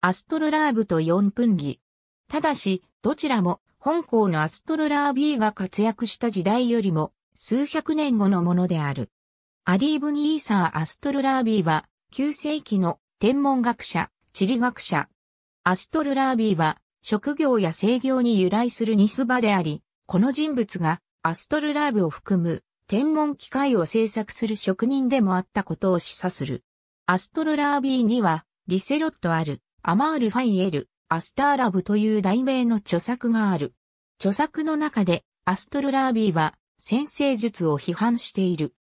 アストルラーブと4分儀。ただし、どちらも本校のアストルラービーが活躍した時代よりも数百年後のものである。アリーブニーサー・アストルラービーは9世紀の天文学者、地理学者。アストルラービーは職業や制業に由来するニスバであり、この人物がアストルラーブを含む天文機械を製作する職人でもあったことを示唆する。アストルラービーにはリセロットある。アマール・ファイエル、アスターラブという題名の著作がある。著作の中で、アストルラービーは、先生術を批判している。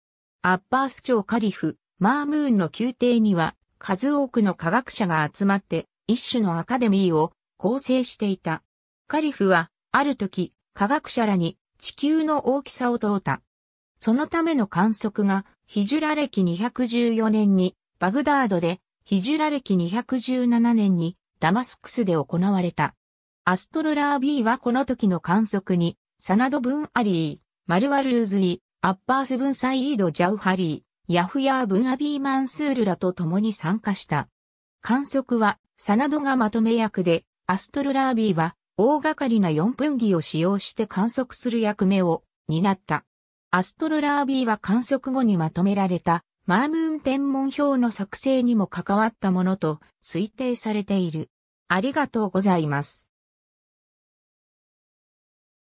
アッバース朝カリフ、マームーンの宮廷には、数多くの科学者が集まって、一種のアカデミーを構成していた。カリフは、ある時、科学者らに地球の大きさを問うた。そのための観測が、ヒジュラ歴214年に、バグダードでヒジュラ歴217年にダマスクスで行われた。アストロラー B はこの時の観測に、サナド・ブン・アリー、マルワルーズリー、アッパース・ブン・サイード・ジャウハリー、ヤフヤー・ブン・アビー・マンスールらと共に参加した。観測は、サナドがまとめ役で、アストロラービーは、大掛かりな4分儀を使用して観測する役目を担った。アストロラービーは観測後にまとめられたマームーン天文表の作成にも関わったものと推定されている。ありがとうございます。